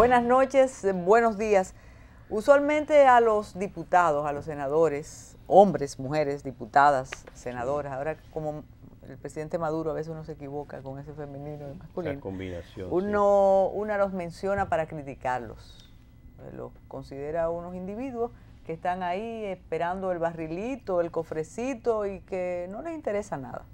Buenas noches, eh, buenos días. Usualmente a los diputados, a los senadores, hombres, mujeres, diputadas, senadoras, ahora como el presidente Maduro a veces uno se equivoca con ese femenino y masculino. La combinación. Uno, los menciona para criticarlos. Eh, los considera unos individuos que están ahí esperando el barrilito, el cofrecito y que no les interesa nada.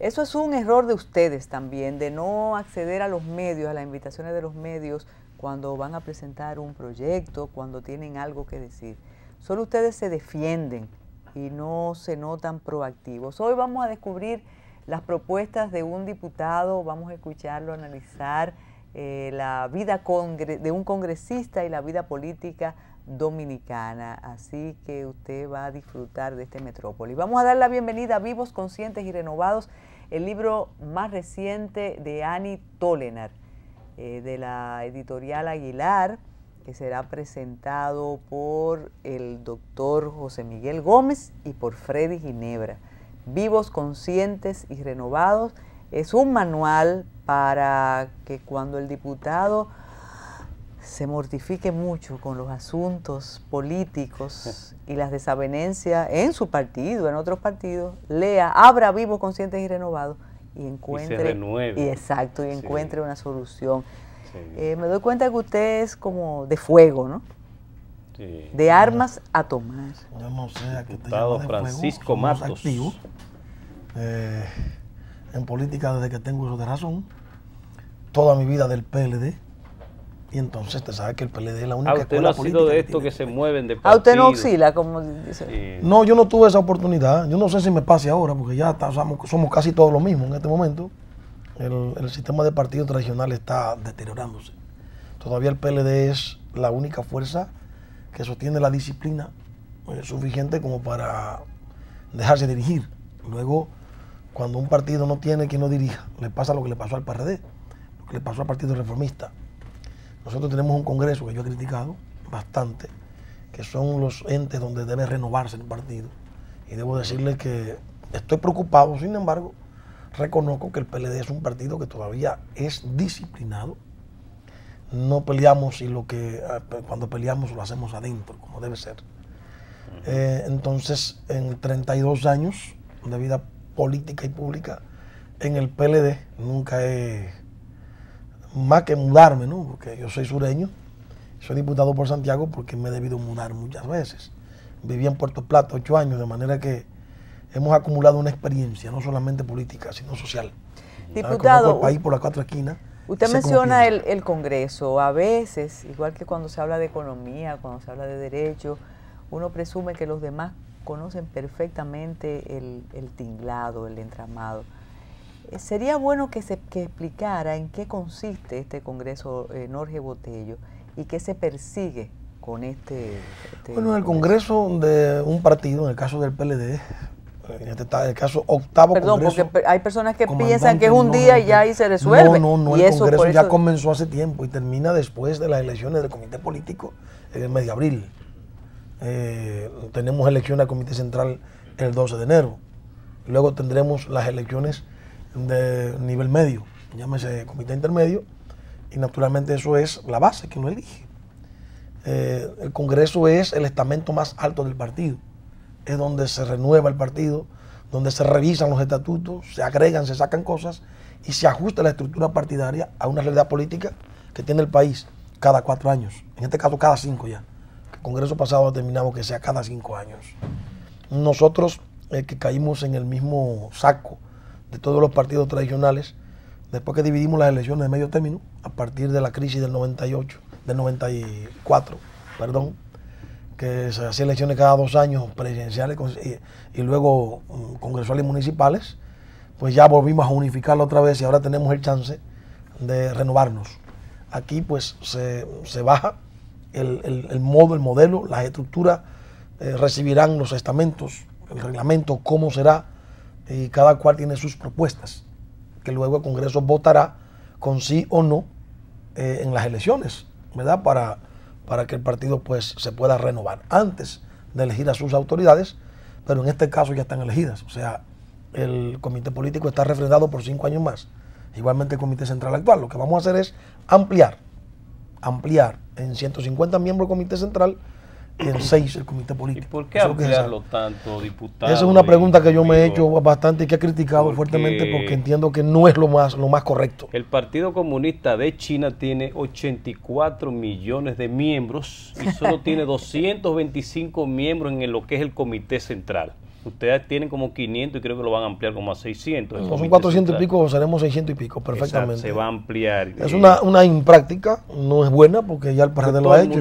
Eso es un error de ustedes también, de no acceder a los medios, a las invitaciones de los medios cuando van a presentar un proyecto, cuando tienen algo que decir. Solo ustedes se defienden y no se notan proactivos. Hoy vamos a descubrir las propuestas de un diputado, vamos a escucharlo, analizar eh, la vida de un congresista y la vida política dominicana. Así que usted va a disfrutar de este metrópoli. Vamos a dar la bienvenida a Vivos, Conscientes y Renovados el libro más reciente de Annie Tolenar, eh, de la editorial Aguilar, que será presentado por el doctor José Miguel Gómez y por Freddy Ginebra. Vivos, conscientes y renovados es un manual para que cuando el diputado se mortifique mucho con los asuntos políticos y las desavenencias en su partido, en otros partidos, lea, abra vivo, consciente y renovado y encuentre y, renueve. exacto y encuentre una solución. Eh, me doy cuenta que usted es como de fuego, ¿no? De armas a tomar. Yo Francisco Matos. Activo, eh, en política desde que tengo eso de razón. Toda mi vida del PLD y entonces te sabe que el PLD es la única ¿A ah, usted no ha sido de esto que, se mueven de ¿A ah, usted no oscila? como dice? No, yo no tuve esa oportunidad. Yo no sé si me pase ahora, porque ya somos, casi todos los mismos en este momento. El, sistema de partido tradicional está deteriorándose. Todavía el PLD es la única fuerza que sostiene la disciplina eh, suficiente como para dejarse dirigir. Luego, cuando un partido no tiene quien lo dirija, le pasa lo que le pasó al PRD, lo que le pasó al Partido Reformista, nosotros tenemos un Congreso que yo he criticado bastante, que son los entes donde debe renovarse el partido. Y debo decirle que estoy preocupado, sin embargo, reconozco que el PLD es un partido que todavía es disciplinado. No peleamos y lo que eh, cuando peleamos lo hacemos adentro, como debe ser. Eh, entonces, en 32 años de vida política y pública en el PLD, nunca he más que mudarme, ¿no? Porque yo soy sureño, soy diputado por Santiago porque me he debido mudar muchas veces. Viví en Puerto Plata ocho años, de manera que hemos acumulado una experiencia, no solamente política, sino social. Diputado. ahí por las cuatro esquinas. Usted menciona el, Congreso. A veces, igual que cuando se habla de economía, cuando se habla de derecho, uno presume que los demás conocen perfectamente el tinglado, el entramado. Eh, sería bueno que se explicara en qué consiste este Congreso eh, Norge Botello y qué se persigue con este... este bueno, el congreso. de un partido, en el caso del PLD, este en el caso octavo congreso. Perdón, porque hay personas que piensan que es un día y ya ahí se resuelve. No, no, no, el congreso ya comenzó hace tiempo y termina después de las elecciones del comité político en el medio de abril. Eh, tenemos elecciones al comité central el 12 de enero. Luego tendremos las elecciones de nivel medio, llámese comité intermedio, y naturalmente eso es la base que uno elige. Eh, el Congreso es el estamento más alto del partido, es donde se renueva el partido, donde se revisan los estatutos, se agregan, se sacan cosas y se ajusta la estructura partidaria a una realidad política que tiene el país cada cuatro años, en este caso cada cinco ya. El Congreso pasado determinamos que sea cada cinco años. Nosotros eh, que caímos en el mismo saco de todos los partidos tradicionales, después que dividimos las elecciones de medio término, a partir de la crisis del 98, del 94, perdón, que se hacían elecciones cada dos años presidenciales y, luego mm, congresuales y municipales, pues ya volvimos a unificarlo otra vez y ahora tenemos el chance de renovarnos. Aquí pues se, baja el, modo, el modelo, las estructuras eh, recibirán los estamentos, el reglamento, cómo será y cada cual tiene sus propuestas, que luego el Congreso votará con sí o no eh, en las elecciones, ¿verdad? Para, para que el partido pues se pueda renovar antes de elegir a sus autoridades, pero en este caso ya están elegidas, o sea, el comité político está refrendado por cinco años más, igualmente el comité central actual, lo que vamos a hacer es ampliar, ampliar en 150 miembros del comité central, el seis el comité político. ¿Y por qué ampliarlo tanto, diputado? Esa es una pregunta que yo me he hecho bastante y que he criticado fuertemente porque entiendo que no es lo más, lo más correcto. El Partido Comunista de China tiene 84 millones de miembros y solo tiene 225 miembros en lo que es el comité central. Ustedes tienen como 500 y creo que lo van a ampliar como a 600. Son 400 y pico, seremos 600 y pico, perfectamente. se va a ampliar. Es una, una impráctica, no es buena porque ya el PRD lo ha hecho.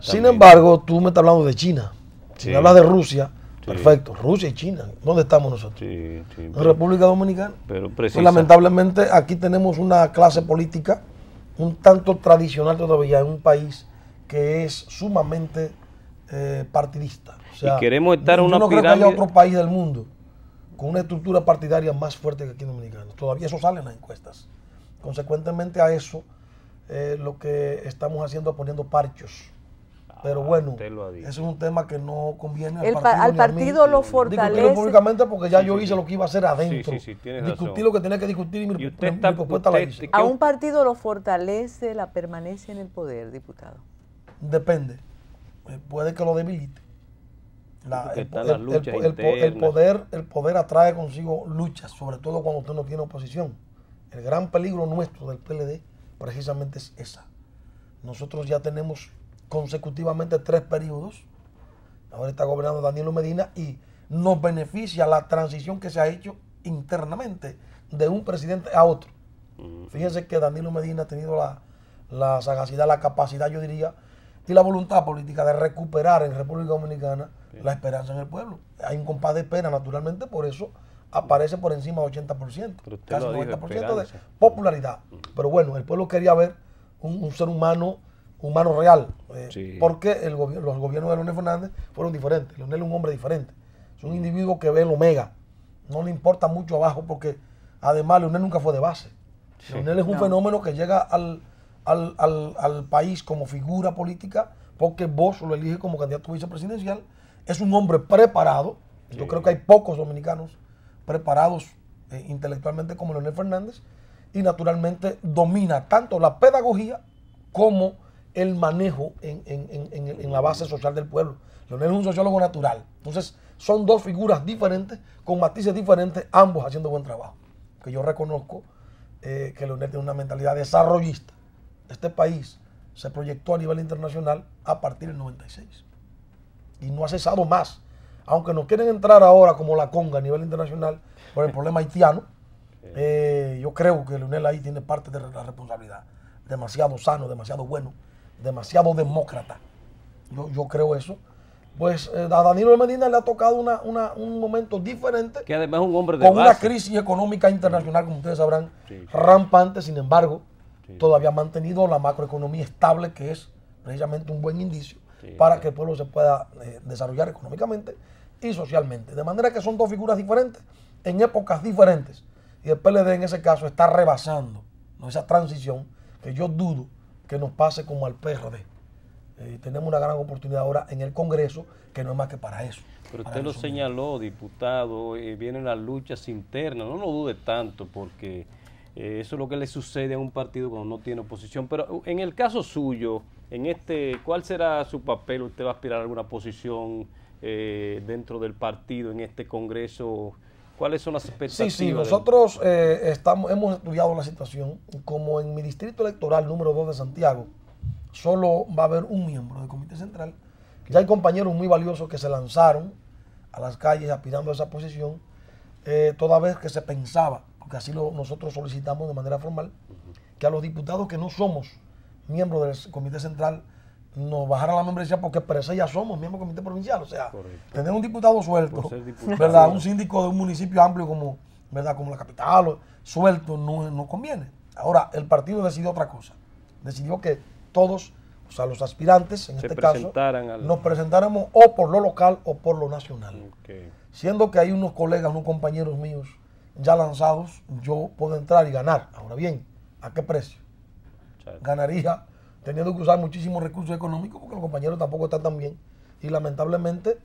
Sin embargo, tú me estás hablando de China, Si me hablas de Rusia. Perfecto, Rusia y China. ¿Dónde estamos nosotros? En República Dominicana. Pero pues lamentablemente aquí tenemos una clase política un tanto tradicional todavía en un país que es sumamente eh, partidista. Si queremos estar en una no Creo que haya otro país del mundo con una estructura partidaria más fuerte que aquí en Dominicana. Todavía eso sale en las encuestas. Consecuentemente a eso, eh, lo que estamos haciendo es poniendo parchos. Ah, Pero bueno, ese es un tema que no conviene al partido. al partido lo fortalece. públicamente porque ya yo hice lo que iba a hacer adentro. Discutir lo que tenía que discutir y mi, propuesta la ¿A un partido lo fortalece la permanencia en el poder, diputado? Depende. Eh, puede que lo debilite el, poder, el poder atrae consigo luchas, sobre todo cuando usted no tiene oposición. El gran peligro nuestro del PLD precisamente es esa. Nosotros ya tenemos consecutivamente tres periodos. Ahora está gobernando Danilo Medina y nos beneficia la transición que se ha hecho internamente de un presidente a otro. Fíjense que Danilo Medina ha tenido la, la sagacidad, la capacidad, yo diría, y la voluntad política de recuperar en República Dominicana la esperanza en el pueblo. Hay un compás de espera, naturalmente, por eso aparece por encima del 80%, casi 90% de popularidad. Pero bueno, el pueblo quería ver un, ser humano humano real, eh, porque los gobiernos de Leonel Fernández fueron diferentes. Leonel es un hombre diferente, es un mm. individuo que ve el omega, no le importa mucho abajo porque además Leonel nunca fue de base. Leonel es un fenómeno que llega al, al, país como figura política porque vos lo eliges como candidato vicepresidencial es un hombre preparado. Yo creo que hay pocos dominicanos preparados eh, intelectualmente como Leonel Fernández y naturalmente domina tanto la pedagogía como el manejo en, la base social del pueblo. Leonel es un sociólogo natural. Entonces, son dos figuras diferentes, con matices diferentes, ambos haciendo buen trabajo. Que yo reconozco eh, que Leonel tiene una mentalidad desarrollista. Este país se proyectó a nivel internacional a partir del 96 y no ha cesado más. Aunque no quieren entrar ahora como la conga a nivel internacional por el problema haitiano, eh, yo creo que Leonel ahí tiene parte de la responsabilidad. Demasiado sano, demasiado bueno, demasiado demócrata. Yo, yo creo eso. Pues eh, a Danilo Medina le ha tocado un momento diferente. Que además un hombre Con una crisis económica internacional, como ustedes sabrán, rampante, sin embargo, todavía ha mantenido la macroeconomía estable, que es precisamente un buen indicio para que el pueblo se pueda eh, desarrollar económicamente y socialmente. De manera que son dos figuras diferentes en épocas diferentes. Y el PLD en ese caso está rebasando esa transición que yo dudo que nos pase como al PRD. Eh, tenemos una gran oportunidad ahora en el Congreso, que no es más que para eso. Pero usted lo señaló, diputado, eh, vienen las luchas internas, no lo dude tanto, porque eh, eso es lo que le sucede a un partido cuando no tiene oposición. Pero en el caso suyo, en este, ¿cuál será su papel? ¿Usted va a aspirar a alguna posición eh, dentro del partido en este Congreso? ¿Cuáles son las expectativas? Sí, sí, nosotros eh, estamos, hemos estudiado la situación. Como en mi distrito electoral número 2 de Santiago, solo va a haber un miembro del Comité Central. Ya hay compañeros muy valiosos que se lanzaron a las calles aspirando a esa posición, eh, toda vez que se pensaba, porque así lo, nosotros solicitamos de manera formal, que a los diputados que no somos miembro del Comité Central nos bajaran la membresía porque presa ya somos miembros del Comité Provincial. O sea, tener un diputado suelto, ¿verdad? un síndico de un municipio amplio como, ¿verdad? como la capital, suelto, no, no conviene. Ahora, el partido decidió otra cosa. Decidió que todos, o sea, los aspirantes, en este caso, nos presentáramos o por lo local o por lo nacional. Siendo que hay unos colegas, unos compañeros míos ya lanzados, yo puedo entrar y ganar. Ahora bien, ¿a qué precio? ganaría teniendo que usar muchísimos recursos económicos porque los compañeros tampoco están tan bien. Y lamentablemente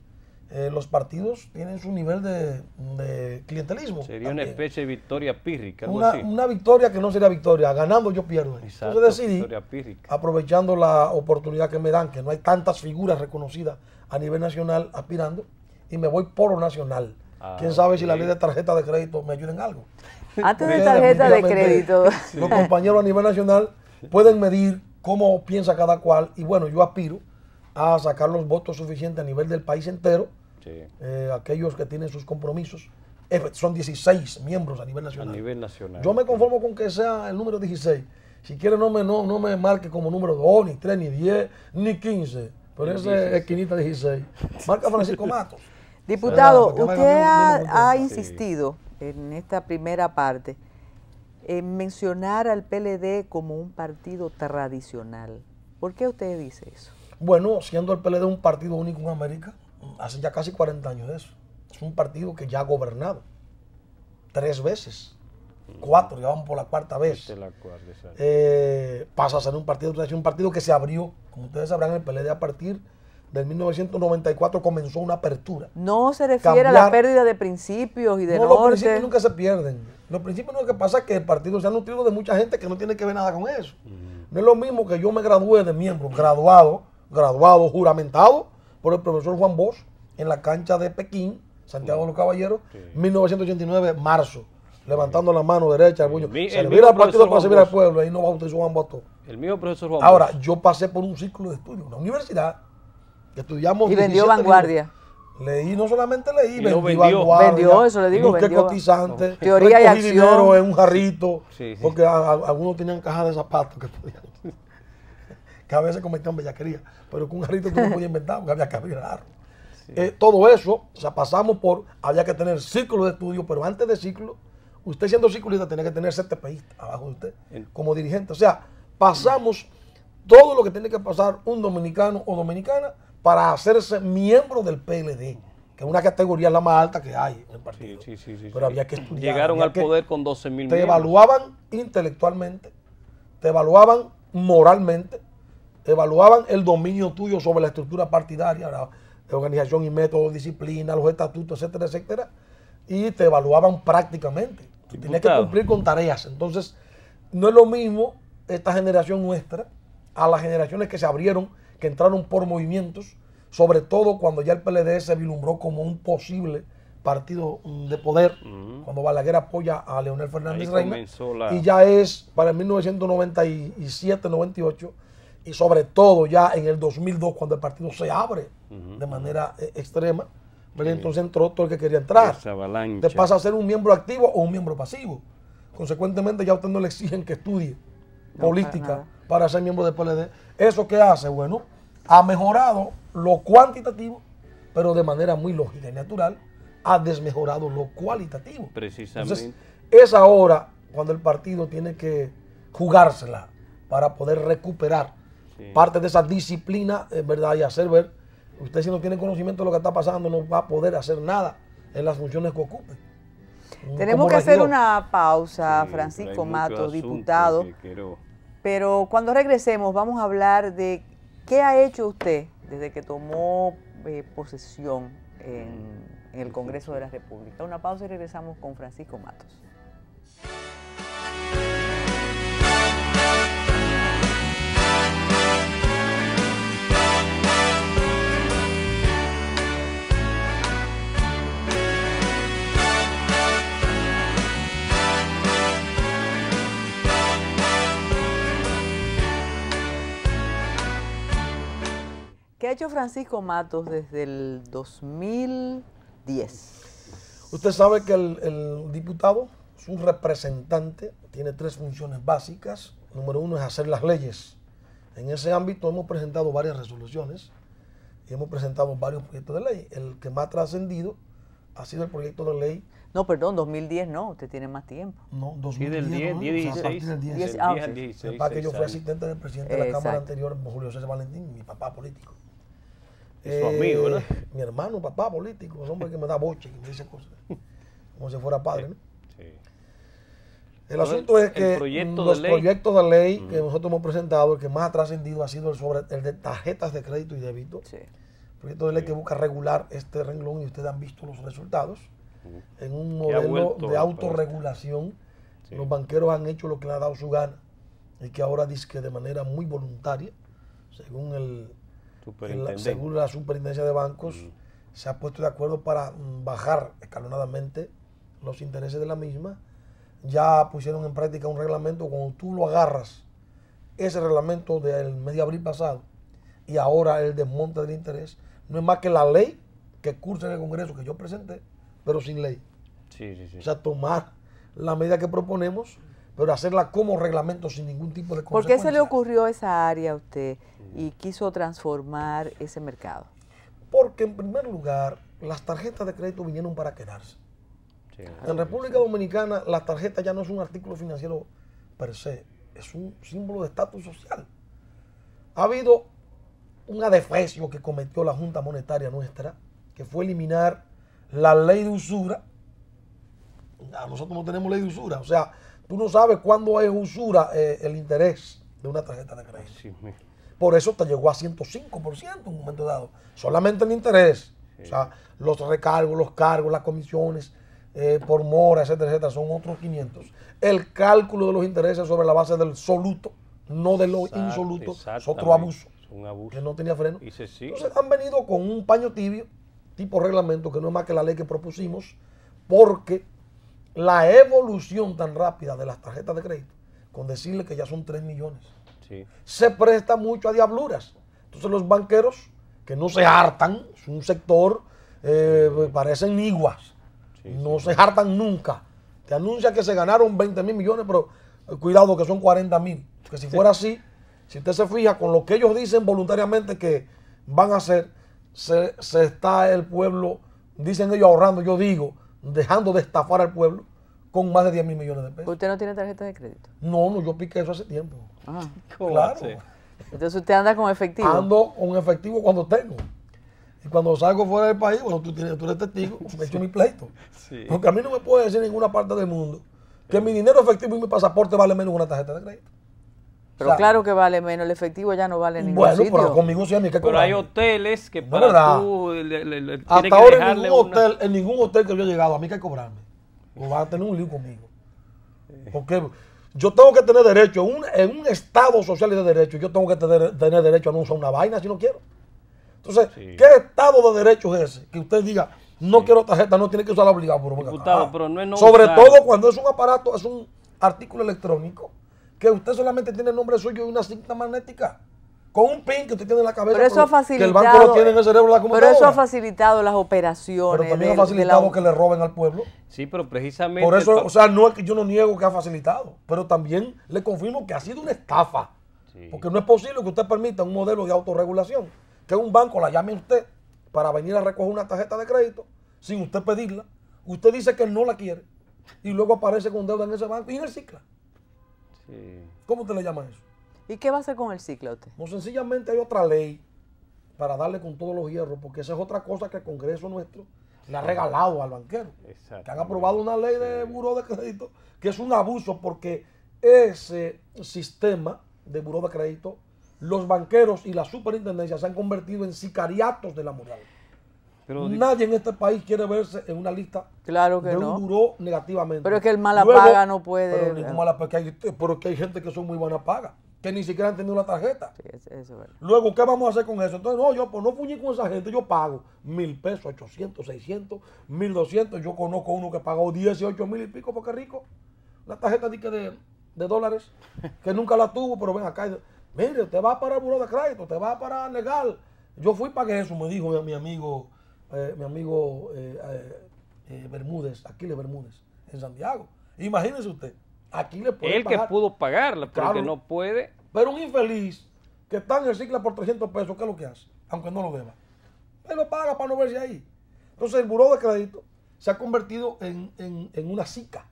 eh, los partidos tienen su nivel de, clientelismo. Sería una especie de victoria pírrica. una, victoria que no sería victoria. Ganando yo pierdo. Entonces decidí, aprovechando la oportunidad que me dan, que no hay tantas figuras reconocidas a nivel nacional aspirando, y me voy por lo nacional. Ah, Quién sabe si la ley de tarjeta de crédito me ayuda en algo. Antes de tarjeta de crédito. Los compañeros a nivel nacional pueden medir cómo piensa cada cual y bueno, yo aspiro a sacar los votos suficientes a nivel del país entero, eh, aquellos que tienen sus compromisos. Son 16 miembros a nivel nacional. A nivel nacional. Yo me conformo con que sea el número 16. Si quiere no me, no, me marque como número 2, ni 3, ni 10, ni 15. Pero ese es esquinita 16. Marca Francisco Matos. Diputado, usted ha insistido en esta primera parte eh, mencionar al PLD como un partido tradicional. ¿Por qué usted dice eso? Bueno, siendo el PLD un partido único en América, hace ya casi 40 años eso. Es un partido que ya ha gobernado tres veces, cuatro, ya vamos por la cuarta vez. Este la eh, pasa a ser un partido, un partido que se abrió, como ustedes sabrán, el PLD a partir del 1994 comenzó una apertura. No se refiere a la pérdida de principios y de no, Los principios nunca se pierden. Los principios no lo que pasa es que el partido se ha nutrido de mucha gente que no tiene que ver nada con eso. No es lo mismo que yo me gradué de miembro, graduado, graduado, juramentado por el profesor Juan Bosch en la cancha de Pekín, Santiago de los Caballeros, 1989, marzo levantando la mano derecha al El Servir al partido para servir al pueblo. Ahí no bautizó Juan El mío profesor Juan Ahora, yo pasé por un círculo de estudio, una universidad, Estudiamos y vendió Vanguardia. Leí, no solamente leí, vendió. vanguardia. Vendió, eso le digo, vendió. cotizante. Teoría y acción. dinero en un jarrito, porque algunos tenían cajas de zapatos que podían, que a veces cometían bellaquería, pero con un jarrito tú no podías inventar, porque había que abrir raro. Eh, todo eso, o sea, pasamos por, había que tener círculo de estudio, pero antes de círculo, usted siendo ciclista tenía que tener CTPista abajo de usted, como dirigente. O sea, pasamos todo lo que tiene que pasar un dominicano o dominicana para hacerse miembro del PLD, que es una categoría la más alta que hay en el partido. Sí, sí, sí, Pero había que Llegaron al poder con 12 mil. Te evaluaban intelectualmente, te evaluaban moralmente, te evaluaban el dominio tuyo sobre la estructura partidaria, la organización y método, disciplina, los estatutos, etcétera, etcétera, y te evaluaban prácticamente. Tenías que cumplir con tareas. Entonces, no es lo mismo esta generación nuestra a las generaciones que se abrieron que entraron por movimientos, sobre todo cuando ya el PLD se vilumbró como un posible partido de poder, cuando Balaguer apoya a Leonel Fernández y ya es para el 1997-98, y sobre todo ya en el 2002, cuando el partido se abre de manera eh, extrema, entonces entró todo el que quería entrar. Te pasa a ser un miembro activo o un miembro pasivo. Consecuentemente ya usted no le exigen que estudie política para ser miembro del PLD. ¿Eso qué hace? Bueno, ha mejorado lo cuantitativo, pero de manera muy lógica y natural, ha desmejorado lo cualitativo. Precisamente. Entonces, es ahora cuando el partido tiene que jugársela para poder recuperar parte de esa disciplina, eh, verdad, y hacer ver, usted si no tiene conocimiento de lo que está pasando, no va a poder hacer nada en las funciones que ocupe. Mm, Tenemos que hacer una pausa, Francisco Mato, diputado. Pero cuando regresemos vamos a hablar de ¿Qué ha hecho usted desde que tomó eh, posesión en el Congreso de la República? Una pausa y regresamos con Francisco Matos. ¿Qué ha hecho Francisco Matos desde el 2010? Usted sabe que el, diputado es un representante, tiene tres funciones básicas. Número uno es hacer las leyes. En ese ámbito hemos presentado varias resoluciones y hemos presentado varios proyectos de ley. El que más ha trascendido ha sido el proyecto de ley. No, perdón, 2010 no, usted tiene más tiempo. No, 2010. Y del 10, 10, 16. que yo fui asistente del presidente de la Cámara anterior, Julio César Valentín, mi papá político es su amigo, ¿no? Eh, mi hermano, papá político, un hombre que me da boche, que me dice cosas, como si fuera padre. ¿no? Sí. El asunto es que proyecto los de proyectos de ley que nosotros hemos presentado, el que más ha trascendido ha sido el sobre el de tarjetas de crédito y débito. Sí. Proyecto de ley que busca regular este renglón y ustedes han visto los resultados en un modelo de autorregulación. Los banqueros han hecho lo que les ha dado su gana y que ahora dice que de manera muy voluntaria, según el según la superintendencia de bancos, se ha puesto de acuerdo para mm, bajar escalonadamente los intereses de la misma. Ya pusieron en práctica un reglamento, cuando tú lo agarras, ese reglamento del mes de abril pasado y ahora el desmonte del interés, no es más que la ley que cursa en el Congreso que yo presenté, pero sin ley. O sea, tomar la medida que proponemos pero hacerla como reglamento sin ningún tipo de consecuencia. ¿Por qué se le ocurrió esa área a usted y quiso transformar ese mercado? Porque en primer lugar, las tarjetas de crédito vinieron para quedarse. en República Dominicana, las tarjetas ya no es un artículo financiero per se, es un símbolo de estatus social. Ha habido un adefesio que cometió la Junta Monetaria nuestra, que fue eliminar la ley de usura. Nosotros no tenemos ley de usura, o sea, Tú no sabes cuándo es usura eh, el interés de una tarjeta de crédito. Por eso te llegó a 105% en un momento dado. Solamente el interés. O sea, los recargos, los cargos, las comisiones eh, por mora, etcétera, etcétera, son otros 500. El cálculo de los intereses sobre la base del soluto, no de lo insoluto, es otro abuso. Que no tenía freno. Entonces han venido con un paño tibio, tipo reglamento, que no es más que la ley que propusimos, porque la evolución tan rápida de las tarjetas de crédito con decirle que ya son 3 millones. Se presta mucho a diabluras. Entonces los banqueros que no se hartan, es un sector, eh, parecen iguas, no se hartan nunca. Te anuncia que se ganaron 20 mil millones, pero eh, cuidado que son 40 mil. Que si fuera así, si usted se fija con lo que ellos dicen voluntariamente que van a hacer, se, se está el pueblo, dicen ellos ahorrando, yo digo, dejando de estafar al pueblo con más de 10 mil millones de pesos. ¿Usted no tiene tarjeta de crédito? No, no, yo piqué eso hace tiempo. Ah. claro. Entonces usted anda con efectivo. Ando con efectivo cuando tengo. Y cuando salgo fuera del país, bueno, tú, tienes, tú eres testigo, me mi pleito. Porque a mí no me puede decir en ninguna parte del mundo que mi dinero efectivo y mi pasaporte vale menos que una tarjeta de crédito. Pero claro que vale menos, el efectivo ya no vale ningún Bueno, pero conmigo sí a mí que Pero hay hoteles que para Hasta ahora en ningún, hotel, ningún hotel que yo he llegado, a mí hay que cobrarme. O van a tener un lío conmigo. Eh. Porque yo tengo que tener derecho, en un Estado social y de derecho, yo tengo que tener, derecho a no usar una vaina si no quiero. Entonces, ¿qué Estado de derecho es ese? Que usted diga, no quiero tarjeta, no tiene que usar la obligada. Ah". no Sobre todo cuando es un aparato, es un artículo electrónico que usted solamente tiene el nombre suyo y una cinta magnética. Con un pin que usted tiene en la cabeza. Pero eso ha facilitado. Que el banco lo tiene en el cerebro la Pero eso ha facilitado las operaciones. Pero también ha facilitado que le roben al pueblo. Sí, pero precisamente. Por eso, o sea, no yo no niego que ha facilitado. Pero también le confirmo que ha sido una estafa. Porque no es posible que usted permita un modelo de autorregulación. Que un banco la llame a usted para venir a recoger una tarjeta de crédito sin usted pedirla. Usted dice que no la quiere. Y luego aparece con deuda en ese banco y en el cicla. ¿Cómo te le llama eso? ¿Y qué va a hacer con el ciclo No, sencillamente hay otra ley para darle con todos los hierros, porque esa es otra cosa que el Congreso nuestro le ha regalado al banquero. Que han aprobado una ley de buró de crédito, que es un abuso, porque ese sistema de buró de crédito, los banqueros y la superintendencia se han convertido en sicariatos de la moral. Nadie en este país quiere verse en una lista claro que negativamente. Pero es que el mala paga no puede. Pero, es hay, que hay gente que son muy buenas paga, que ni siquiera han tenido la tarjeta. Luego, ¿qué vamos a hacer con eso? Entonces, no, yo pues, no fuñí con esa gente, yo pago mil pesos, 800, 600, 1200. Yo conozco uno que pagó 18 mil y pico porque rico. La tarjeta de, de dólares, que nunca la tuvo, pero ven acá. Y, Mire, te va para el buro de crédito, te va para legal. Yo fui para pagué eso, me dijo mi amigo eh, mi amigo eh, eh, eh, Bermúdez, Aquiles Bermúdez, en Santiago. Imagínese usted, Aquiles puede Él que pudo pagar, pero que no puede. Pero un infeliz que está en el ciclo por 300 pesos, ¿qué es lo que hace? Aunque no lo deba. Él lo paga para no verse ahí. Entonces el buró de crédito se ha convertido en, en una cica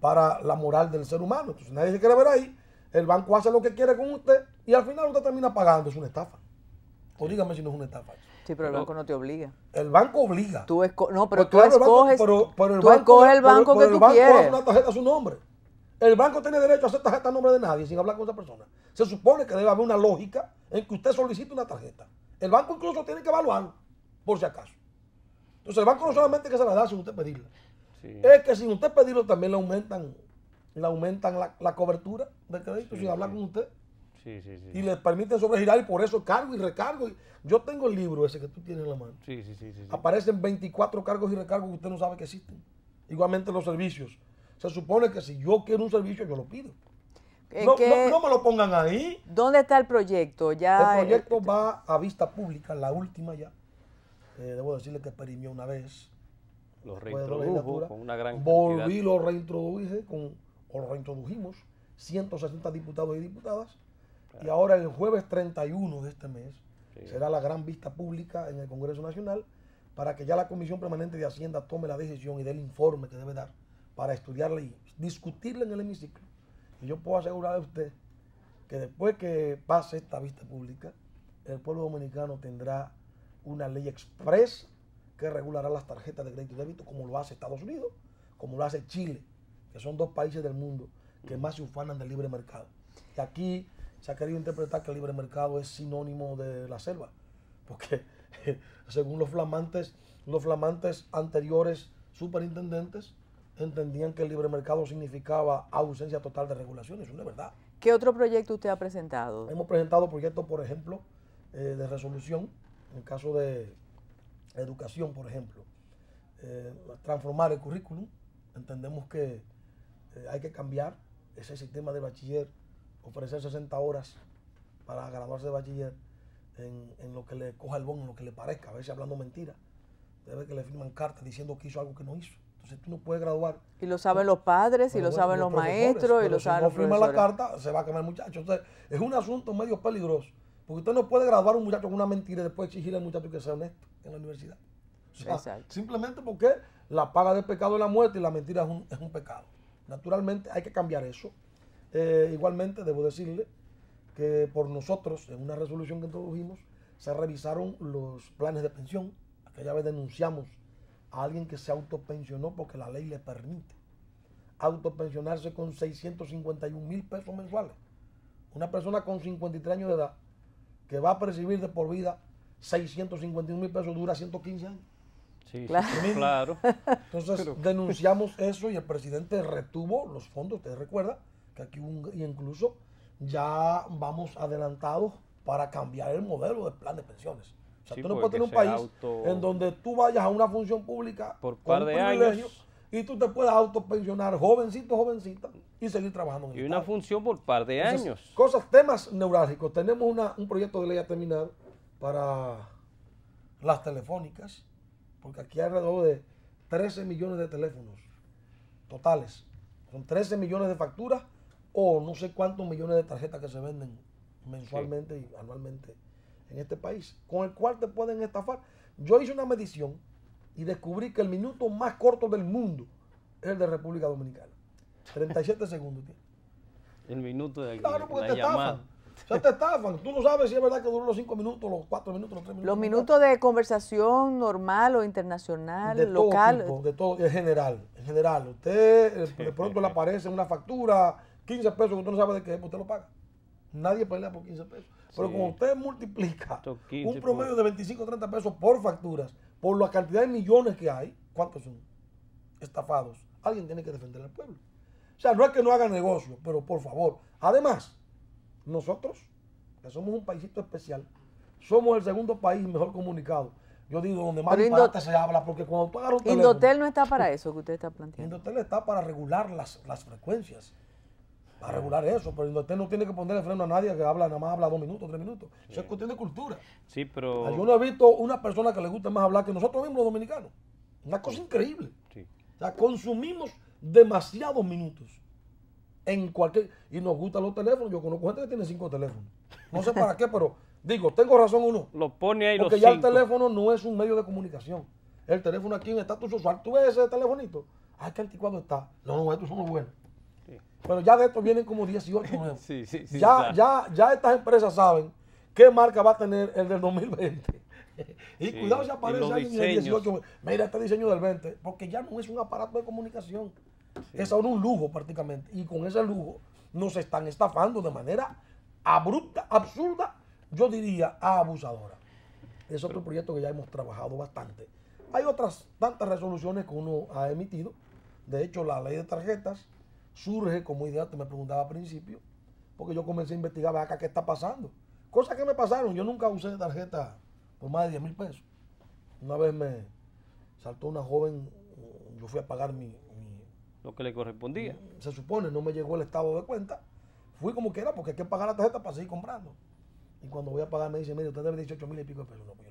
para la moral del ser humano. Entonces nadie se quiere ver ahí. El banco hace lo que quiere con usted y al final usted termina pagando. Es una estafa. O dígame si no es una etapa. Sí, pero el banco no te obliga. El banco obliga. Tú no, pero tú escoges. el banco, tú escoges el banco que tú quieres. El banco una tarjeta a su nombre. El banco tiene derecho a hacer tarjeta a nombre de nadie sin hablar con esa persona. Se supone que debe haber una lógica en que usted solicite una tarjeta. El banco incluso tiene que evaluarlo, por si acaso. Entonces el banco no solamente que se la da sin usted pedirla. Es que sin usted pedirlo también le aumentan, le aumentan la, cobertura del crédito sin hablar con usted. Y les permiten sobregirar y por eso cargo y recargo. Yo tengo el libro ese que tú tienes en la mano. Aparecen 24 cargos y recargos que usted no sabe que existen. Igualmente los servicios. Se supone que si yo quiero un servicio, yo lo pido. Eh, no, me lo pongan ahí. ¿Dónde está el proyecto? Ya el eh, proyecto va a vista pública, la última ya. Eh, debo decirle que perimió una vez. Lo reintrodujo con una gran Volví, cantidad. lo reintroduje, con, o lo reintrodujimos, 160 diputados y diputadas. Y ahora el jueves 31 de este mes será la gran vista pública en el Congreso Nacional para que ya la Comisión Permanente de Hacienda tome la decisión y dé el informe que debe dar para estudiarla y discutirla en el hemiciclo. Y yo puedo asegurarle a usted que después que pase esta vista pública, el pueblo dominicano tendrá una ley expresa que regulará las tarjetas de crédito y débito como lo hace Estados Unidos, como lo hace Chile, que son dos países del mundo que mm. más se ufanan del libre mercado. Y aquí se ha querido interpretar que el libre mercado es sinónimo de la selva, porque según los flamantes, los flamantes anteriores superintendentes entendían que el libre mercado significaba ausencia total de regulación, eso no es verdad. ¿Qué otro proyecto usted ha presentado? Hemos presentado proyectos, por ejemplo, eh, de resolución, en el caso de educación, por ejemplo, eh, transformar el currículum, entendemos que eh, hay que cambiar ese sistema de bachiller ofrecer 60 horas para graduarse de bachiller en, lo que le coja el bono, en lo que le parezca, a ver si hablando mentira. Debe que le firman cartas diciendo que hizo algo que no hizo. Entonces tú no puedes graduar. Y lo saben los padres, y lo saben los, maestros, y lo saben si no firma la carta, se va a quemar el muchacho. Entonces es un asunto medio peligroso. Porque usted no puede graduar a un muchacho con una mentira y después exigirle al muchacho que sea honesto en la universidad. Simplemente porque la paga del pecado es la muerte y la mentira es un, es un pecado. Naturalmente hay que cambiar eso. Eh, igualmente, debo decirle que por nosotros, en una resolución que introdujimos, se revisaron los planes de pensión. Aquella vez denunciamos a alguien que se autopensionó porque la ley le permite autopensionarse con 651 mil pesos mensuales. Una persona con 53 años de edad que va a percibir de por vida 651 mil pesos dura 115 años. Sí, claro. Entonces denunciamos eso y el presidente retuvo los fondos, te recuerda, que aquí y incluso ya vamos adelantados para cambiar el modelo del plan de pensiones. O sea, tú no puedes tener un país en donde tú vayas a una función pública por par de años y tú te puedas autopensionar jovencito, jovencita y seguir trabajando. En y una función por par de años. Cosas, temas neurálgicos. Tenemos un proyecto de ley a terminar para las telefónicas, porque aquí hay alrededor de 13 millones de teléfonos totales. con 13 millones de facturas o no sé cuántos millones de tarjetas que se venden mensualmente y anualmente en este país, con el cual te pueden estafar. Yo hice una medición y descubrí que el minuto más corto del mundo es el de República Dominicana. 37 segundos tiene. El minuto de Claro, porque te estafan. O sea, te estafan. Tú no sabes si es verdad que duró los 5 minutos, los 4 minutos, los 3 minutos. Los minutos de conversación normal o internacional, de local. Todo tipo, de todo, en general. En general. Usted eh, de pronto le aparece una factura 15 pesos que usted no sabe de qué es, pues, usted lo paga. Nadie pelea por 15 pesos. Pero cuando usted multiplica un promedio de 25 o 30 pesos por facturas, por la cantidad de millones que hay, ¿cuántos son? Estafados. Alguien tiene que defender al pueblo. O sea, no es que no haga negocio, pero por favor. Además, nosotros, que somos un paísito especial, somos el segundo país mejor comunicado. Yo digo, donde más se habla, porque cuando tú agarras un Indotel no está para eso que usted está planteando. Indotel está para regular las, las frecuencias. Para regular eso, pero usted no tiene que ponerle freno a nadie que habla, nada más habla dos minutos, tres minutos. Eso es cuestión de cultura. Sí, pero... Ah, yo no he visto una persona que le guste más hablar que nosotros mismos los dominicanos. Una cosa increíble. Sí. O sea, consumimos demasiados minutos en cualquier... Y nos gustan los teléfonos. Yo conozco gente que tiene cinco teléfonos. No sé para qué, pero digo, tengo razón uno. Lo pone ahí Porque ya el teléfono no es un medio de comunicación. El teléfono aquí en estatus social. ¿Tú ves ese telefonito? Ay, ah, qué anticuado está. No, no, estos son muy buenos. Pero ya de esto vienen como 18 Ya, ya, ya estas empresas saben qué marca va a tener el del 2020. y cuidado si aparece alguien el 18. Mira este diseño del 20, porque ya no es un aparato de comunicación. Es ahora un lujo prácticamente. Y con ese lujo nos están estafando de manera abrupta, absurda, yo diría, abusadora. Es otro proyecto que ya hemos trabajado bastante. Hay otras tantas resoluciones que uno ha emitido. De hecho, la ley de tarjetas, surge como idea, te me preguntaba al principio, porque yo comencé a investigar, acá qué está pasando. Cosas que me pasaron, yo nunca usé tarjeta por más de 10 mil pesos. Una vez me saltó una joven, yo fui a pagar mi... Lo que le correspondía. se supone, no me llegó el estado de cuenta. Fui como quiera porque hay que pagar la tarjeta para seguir comprando. Y cuando voy a pagar me dice, medio usted debe 18 mil y pico de pesos. No, pues,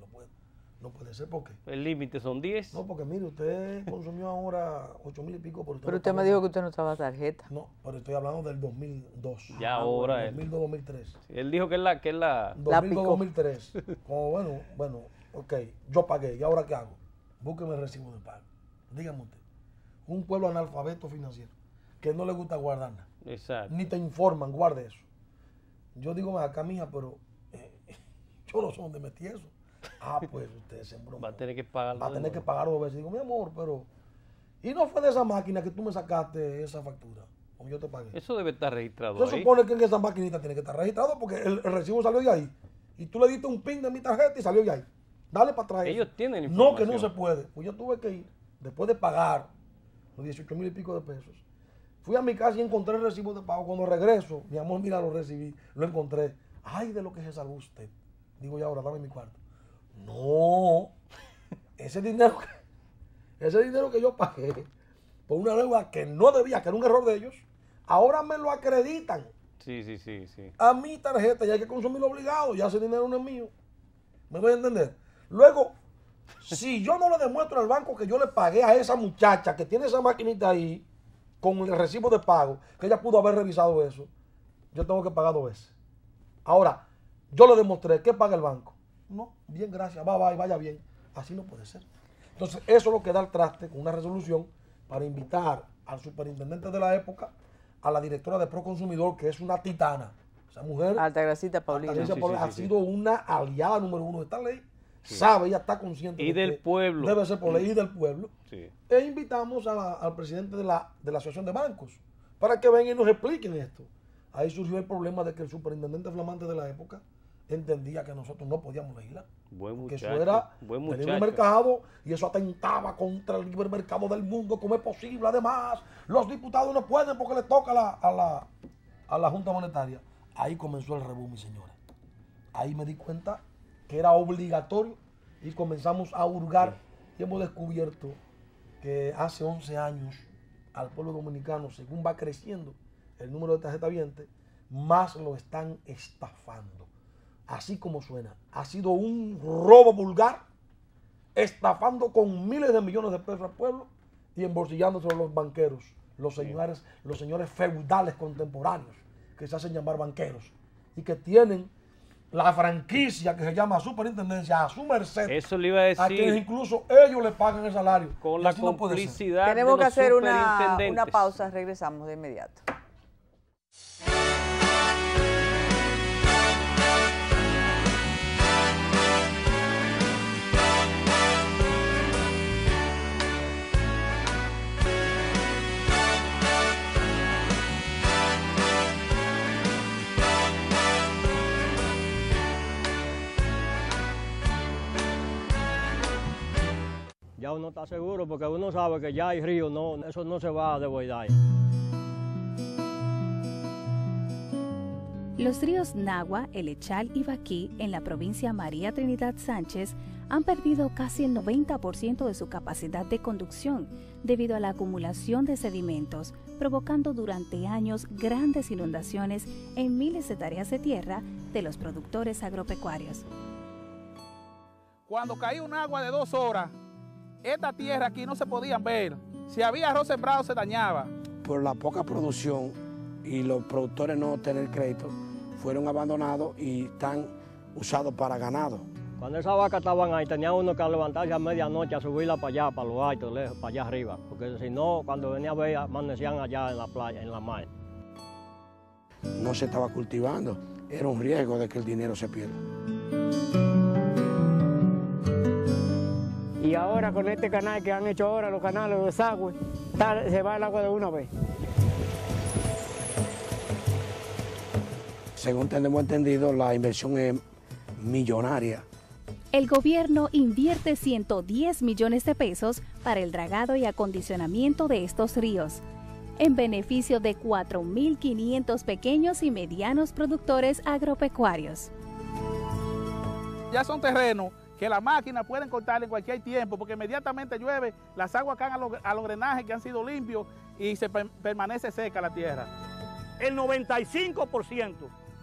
no puede ser, ¿por El límite son 10. No, porque mire, usted consumió ahora 8 mil y pico por Pero usted me dijo que usted no estaba tarjeta. No, pero estoy hablando del 2002. Ya ahora. El 2002, 2003. él dijo que es la. Que la 2002, 2003. Como bueno, bueno, ok, yo pagué, ¿y ahora qué hago? Búsqueme el recibo de pago. Dígame usted. Un pueblo analfabeto financiero que no le gusta guardar nada. Exacto. Ni te informan, guarde eso. Yo digo, acá, mija, pero eh, yo no sé dónde metí eso. Ah, pues usted se broma Va a tener que pagar. Va a tener que pagar dos veces. Digo, mi amor, pero. Y no fue de esa máquina que tú me sacaste esa factura. o yo te pagué. Eso debe estar registrado. Se supone que en esa maquinita tiene que estar registrado porque el, recibo salió de ahí. Y tú le diste un pin de mi tarjeta y salió de ahí. Dale para atrás. Ellos tienen información. No, que no se puede. Pues yo tuve que ir, después de pagar los 18 mil y pico de pesos, fui a mi casa y encontré el recibo de pago. Cuando regreso, mi amor, mira, lo recibí, lo encontré. Ay, de lo que se salvó usted. Digo, ya ahora, dame mi cuarto. No, ese dinero, ese dinero que yo pagué por una deuda que no debía, que era un error de ellos, ahora me lo acreditan. Sí, sí, sí, sí. A mi tarjeta ya hay que consumirlo obligado, ya ese dinero no es mío. ¿Me voy a entender? Luego, si yo no le demuestro al banco que yo le pagué a esa muchacha que tiene esa maquinita ahí, con el recibo de pago, que ella pudo haber revisado eso, yo tengo que pagar dos veces. Ahora, yo le demostré que paga el banco. No, bien, gracias, va, va, vaya bien. Así no puede ser. Entonces, eso es lo que da el traste con una resolución para invitar al superintendente de la época, a la directora de Proconsumidor, que es una titana. Esa mujer. alta Paulina. Paulina ha sido una aliada número uno de esta ley. Sabe, ella está consciente. Y del pueblo. Debe ser por ley y del pueblo. E invitamos al presidente de la, de la Asociación de Bancos para que vengan y nos expliquen esto. Ahí surgió el problema de que el superintendente flamante de la época entendía que nosotros no podíamos leerla, que eso era buen mercado y eso atentaba contra el libre mercado del mundo, ¿cómo es posible. Además, los diputados no pueden porque le toca a, la, Junta Monetaria. Ahí comenzó el rebú, mis señores. Ahí me di cuenta que era obligatorio y comenzamos a hurgar y hemos descubierto que hace 11 años al pueblo dominicano, según va creciendo el número de tarjetas vientes, más lo están estafando así como suena, ha sido un robo vulgar, estafando con miles de millones de pesos al pueblo y embolsillándose los banqueros, los señores, los señores feudales contemporáneos que se hacen llamar banqueros y que tienen la franquicia que se llama superintendencia a su merced. Eso le iba a decir. A quienes incluso ellos le pagan el salario. Con la complicidad. Tenemos que hacer una, una pausa, regresamos de inmediato. uno está seguro porque uno sabe que ya hay río, no, eso no se va a desbordar. Los ríos Nagua, El Echal y Baquí en la provincia María Trinidad Sánchez han perdido casi el 90% de su capacidad de conducción debido a la acumulación de sedimentos, provocando durante años grandes inundaciones en miles de tareas de tierra de los productores agropecuarios. Cuando caía un agua de dos horas, esta tierra aquí no se podían ver. Si había arroz sembrado se dañaba. Por la poca producción y los productores no tener crédito, fueron abandonados y están usados para ganado. Cuando esas vacas estaban ahí, tenía uno que levantarse a medianoche a subirla para allá, para los altos, lejos, para allá arriba. Porque si no, cuando venía a ver, amanecían allá en la playa, en la mar. No se estaba cultivando. Era un riesgo de que el dinero se pierda. Y ahora con este canal que han hecho ahora, los canales, los desagüe se va el agua de una vez. Según tenemos entendido, la inversión es millonaria. El gobierno invierte 110 millones de pesos para el dragado y acondicionamiento de estos ríos, en beneficio de 4.500 pequeños y medianos productores agropecuarios. Ya son terrenos que las máquinas pueden cortar en cualquier tiempo, porque inmediatamente llueve, las aguas caen a los, a drenajes que han sido limpios y se permanece seca la tierra. El 95%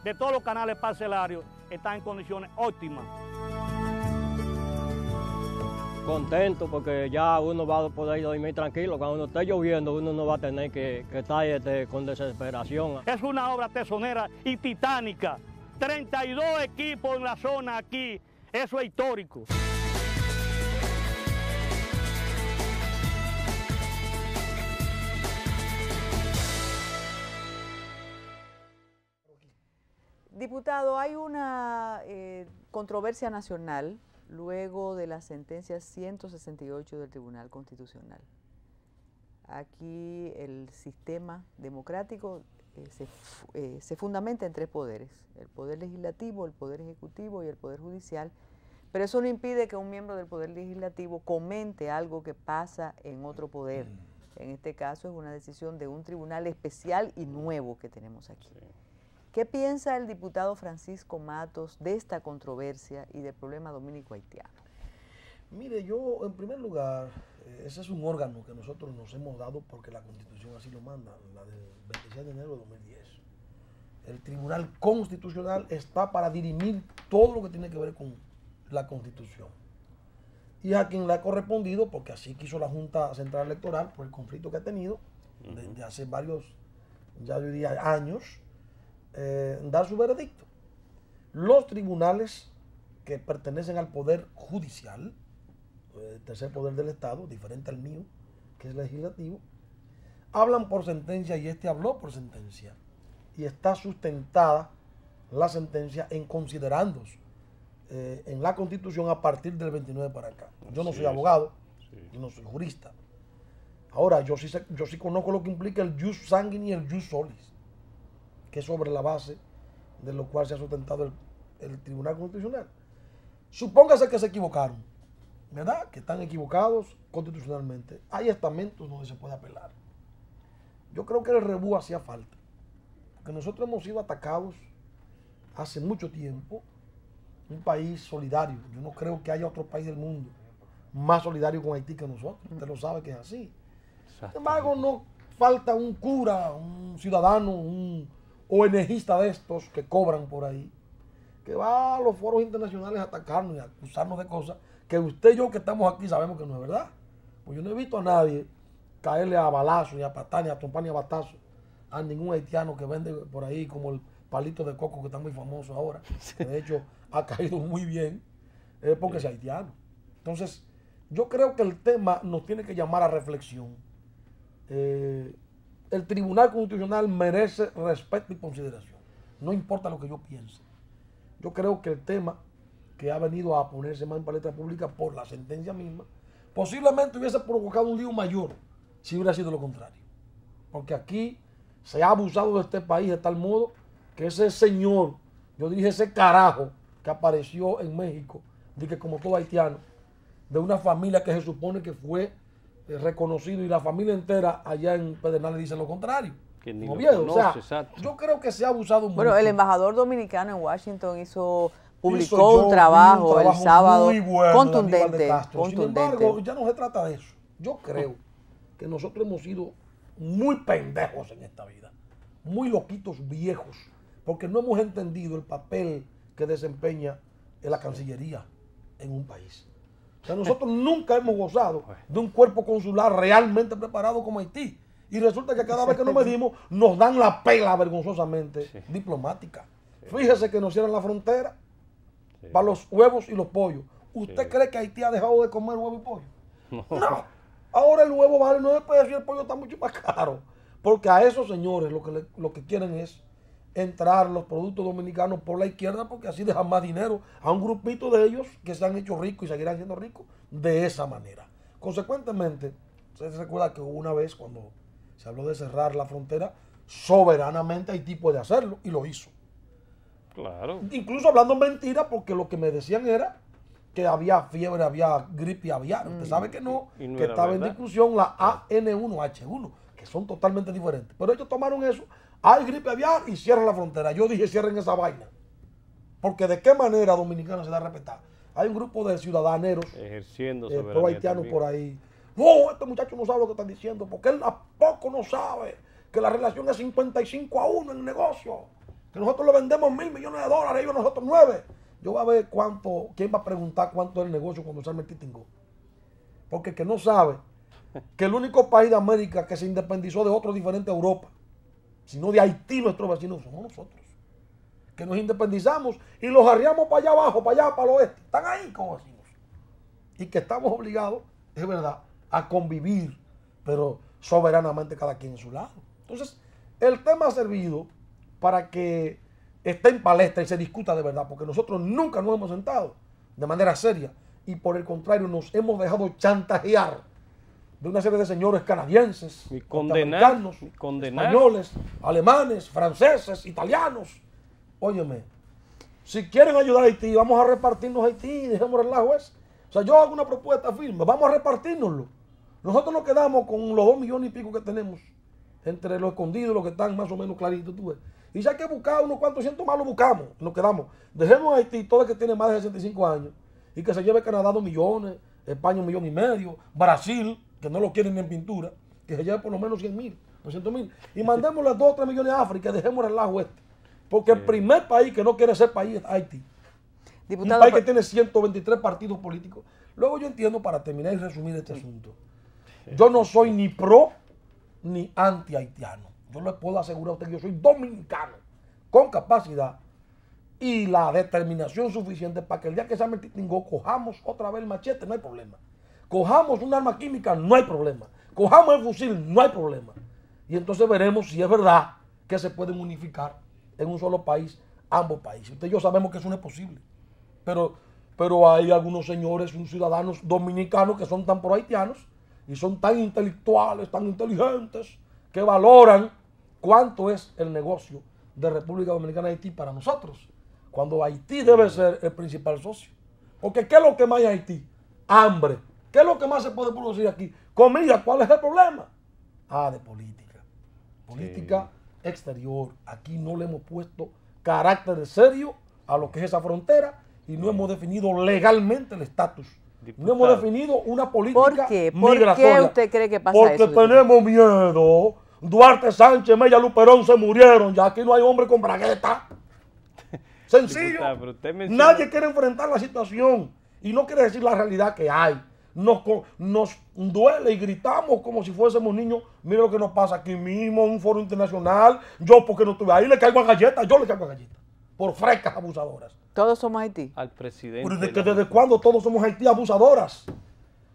de todos los canales parcelarios están en condiciones óptimas. Contento porque ya uno va a poder dormir tranquilo. Cuando uno esté lloviendo, uno no va a tener que, estar este, con desesperación. Es una obra tesonera y titánica. 32 equipos en la zona aquí eso es histórico. Diputado, hay una eh, controversia nacional luego de la sentencia 168 del Tribunal Constitucional. Aquí el sistema democrático eh, eh, se, fundamenta en tres poderes, el poder legislativo, el poder ejecutivo y el poder judicial, pero eso no impide que un miembro del poder legislativo comente algo que pasa en otro poder. Mm. En este caso es una decisión de un tribunal especial y nuevo que tenemos aquí. ¿Qué piensa el diputado Francisco Matos de esta controversia y del problema dominico haitiano? Mire, yo en primer lugar eh, ese es un órgano que nosotros nos hemos dado porque la Constitución así lo manda, la del 26 de enero de 2010. El Tribunal Constitucional está para dirimir todo lo que tiene que ver con la Constitución. Y a quien le ha correspondido, porque así quiso la Junta Central Electoral por el conflicto que ha tenido desde hace varios, ya años, eh, dar su veredicto. Los tribunales que pertenecen al Poder Judicial, el eh, tercer poder del Estado, diferente al mío, que es legislativo, hablan por sentencia y este habló por sentencia. Y está sustentada la sentencia en considerandos eh, en la Constitución a partir del 29 para acá. Yo no soy abogado, no soy jurista. Ahora, yo sí, yo sí conozco lo que implica el jus sanguinis y el jus solis, que es sobre la base de lo cual se ha sustentado el Tribunal Constitucional. Supóngase que se equivocaron ¿verdad? Que están equivocados constitucionalmente. Hay estamentos donde se puede apelar. Yo creo que el rebú hacía falta. Porque nosotros hemos sido atacados hace mucho tiempo. Un país solidario. Yo no creo que haya otro país del mundo más solidario con Haití que nosotros. Usted lo sabe que es así. Sin embargo, no falta un cura, un ciudadano, un ONGista de estos que cobran por ahí, que va a los foros internacionales a atacarnos y acusarnos de cosas que usted y yo que estamos aquí sabemos que no es verdad. Pues yo no he visto a nadie caerle a balazo, ni a patán ni a trompar, ni a batazo a ningún haitiano que vende por ahí, como el palito de coco que está muy famoso ahora. de hecho, ha caído muy bien, porque es haitiano. Entonces, yo creo que el tema nos tiene que llamar a reflexión. Eh, el Tribunal Constitucional merece respeto y consideración. No importa lo que yo piense. Yo creo que el tema que ha venido a ponerse más en palestra pública por la sentencia misma, posiblemente hubiese provocado un lío mayor si hubiera sido lo contrario. Porque aquí se ha abusado de este país de tal modo que ese señor, yo dije ese carajo que apareció en México, de que como todo haitiano, de una familia que se supone que fue eh, reconocido y la familia entera allá en Pedernales dice lo contrario. Que ni yo creo que se ha abusado un mucho. Bueno, el embajador dominicano en Washington hizo publicó un, trabajo el sábado contundente, Sin embargo, ya no se trata de eso. Yo creo que nosotros hemos sido muy pendejos en esta vida, muy loquitos viejos, porque no hemos entendido el papel que desempeña la Cancillería en un país. O sea, nosotros nunca hemos gozado de un cuerpo consular realmente preparado como Haití. Y resulta que cada vez que nos medimos, nos dan la pela vergonzosamente diplomática. Fíjese que nos cierran la frontera, para los huevos y los pollos. ¿Usted cree que Haití ha dejado de comer huevo y pollo? No. Ahora el huevo vale 9 pesos y el pollo está mucho más caro. Porque a esos señores lo que, lo que quieren es entrar los productos dominicanos por la izquierda porque así dejan más dinero a un grupito de ellos que se han hecho ricos y seguirán siendo ricos de esa manera. Consecuentemente, se recuerda que una vez cuando se habló de cerrar la frontera, soberanamente Haití puede hacerlo y lo hizo. Claro. Incluso hablando mentiras porque lo que me decían era que había fiebre, había gripe aviar. Usted mm, sabe que no, que estaba en discusión la AN1H1, ah. que son totalmente diferentes. Pero ellos tomaron eso, hay gripe aviar y cierran la frontera. Yo dije, cierren esa vaina. Porque de qué manera dominicana se da a respetar. Hay un grupo de ciudadaneros, ejerciendo eh, haitianos por ahí. No, este muchacho no sabe lo que están diciendo, porque él tampoco no sabe que la relación es 55 a 1 en el negocio. Que nosotros le vendemos mil millones de dólares, ellos nosotros nueve. Yo voy a ver cuánto, quién va a preguntar cuánto es el negocio cuando metido el Porque que no sabe que el único país de América que se independizó de otro diferente a Europa, sino de Haití, nuestros vecinos somos nosotros. Que nos independizamos y los arriamos para allá abajo, para allá, para el oeste. Están ahí como vecinos. Y que estamos obligados, es verdad, a convivir, pero soberanamente cada quien en su lado. Entonces, el tema ha servido para que esté en palestra y se discuta de verdad, porque nosotros nunca nos hemos sentado de manera seria y por el contrario nos hemos dejado chantajear de una serie de señores canadienses, y españoles, alemanes, franceses, italianos. Óyeme, si quieren ayudar a Haití, vamos a repartirnos Haití y dejemos lajo ese. O sea, yo hago una propuesta firme, vamos a repartirnoslo. Nosotros nos quedamos con los dos millones y pico que tenemos, entre los escondidos y los que están más o menos claritos, tú ves. Y ya que buscar unos cuantos cientos más, lo buscamos, nos quedamos. Dejemos a Haití todo el que tiene más de 65 años y que se lleve Canadá dos millones, España un millón y medio, Brasil, que no lo quieren ni en pintura, que se lleve por lo menos 100 mil, 200 mil. Y mandemos las 2 o 3 millones a África, y dejemos el la este. Porque el primer país que no quiere ser país es Haití. un país que tiene 123 partidos políticos. Luego yo entiendo, para terminar y resumir este asunto, yo no soy ni pro ni anti-haitiano. Yo le puedo asegurar a usted que yo soy dominicano con capacidad y la determinación suficiente para que el día que se tingó cojamos otra vez el machete, no hay problema. Cojamos un arma química, no hay problema. Cojamos el fusil, no hay problema. Y entonces veremos si es verdad que se pueden unificar en un solo país ambos países. Ustedes y yo sabemos que eso no es posible. Pero, pero hay algunos señores, unos ciudadanos dominicanos que son tan pro haitianos y son tan intelectuales, tan inteligentes, que valoran cuánto es el negocio de República Dominicana y Haití para nosotros, cuando Haití debe ser el principal socio. Porque ¿qué es lo que más hay en Haití? Hambre. ¿Qué es lo que más se puede producir aquí? Comida. ¿Cuál es el problema? Ah, de política. Política exterior. Aquí no le hemos puesto carácter de serio a lo que es esa frontera y no hemos definido legalmente el estatus. No hemos definido una política ¿Por qué? qué usted cree que pasa eso? Porque tenemos miedo Duarte Sánchez, Mella Luperón se murieron. Ya aquí no hay hombre con bragueta. Sencillo. Nadie quiere enfrentar la situación y no quiere decir la realidad que hay. Nos, nos duele y gritamos como si fuésemos niños. Mire lo que nos pasa aquí mismo, en un foro internacional. Yo, porque no estuve ahí, le caigo a galletas. Yo le caigo a galletas. Por frescas abusadoras. Todos somos Haití. Al presidente. Pero desde cuándo todos somos Haití abusadoras?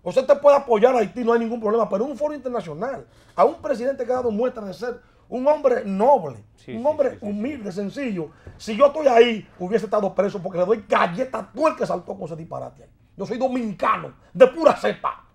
O sea, usted puede apoyar a Haití, no hay ningún problema, pero un foro internacional, a un presidente que ha dado muestra de ser un hombre noble, un hombre humilde, sencillo. Si yo estoy ahí, hubiese estado preso porque le doy galleta a todo el que saltó con ese disparate ahí. Yo soy dominicano, de pura cepa.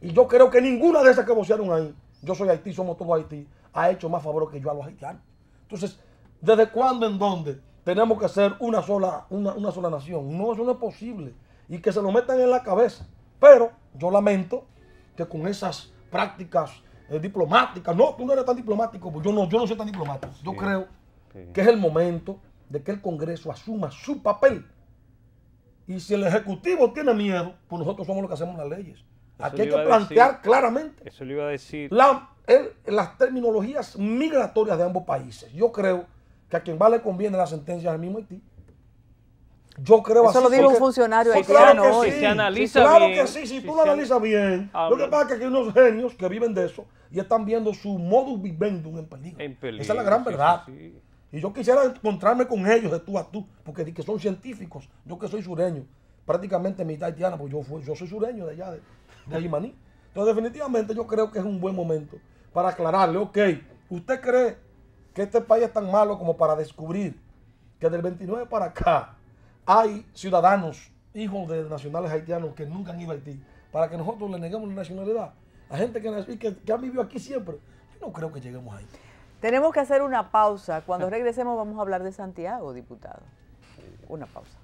Y yo creo que ninguna de esas que vocearon ahí, yo soy Haití, somos todos Haití, ha hecho más favor que yo a los haitianos. Entonces, ¿desde cuándo en dónde tenemos que ser una sola, una, una sola nación? No, eso no es posible. Y que se lo metan en la cabeza. Pero yo lamento que con esas prácticas eh, diplomáticas, no, tú no eres tan diplomático, pues yo no, yo no soy tan diplomático. Yo creo que es el momento de que el Congreso asuma su papel. Y si el Ejecutivo tiene miedo, pues nosotros somos los que hacemos las leyes. Aquí hay que plantear claramente. Eso a decir. las terminologías migratorias de ambos países. Yo creo que a quien vale conviene la sentencia del mismo Haití. Yo creo Eso lo dijo un funcionario se analiza bien. Claro que sí, si, tú lo analizas bien. lo que pasa es que hay unos genios que viven de eso y están viendo su modus vivendum en peligro. Esa es la gran verdad. y yo quisiera encontrarme con ellos de tú a tú, porque que son científicos. Yo que soy sureño, prácticamente mitad haitiana, pues yo, yo soy sureño de allá, de, de Entonces, definitivamente yo creo que es un buen momento para aclararle, ok, ¿usted cree que este país es tan malo como para descubrir que del 29 para acá hay ciudadanos, hijos de nacionales haitianos que nunca han ido a Haití, para que nosotros le neguemos la nacionalidad a gente que, que ha vivido aquí siempre. Yo no creo que lleguemos ahí. Tenemos que hacer una pausa. Cuando regresemos vamos a hablar de Santiago, diputado. Una pausa.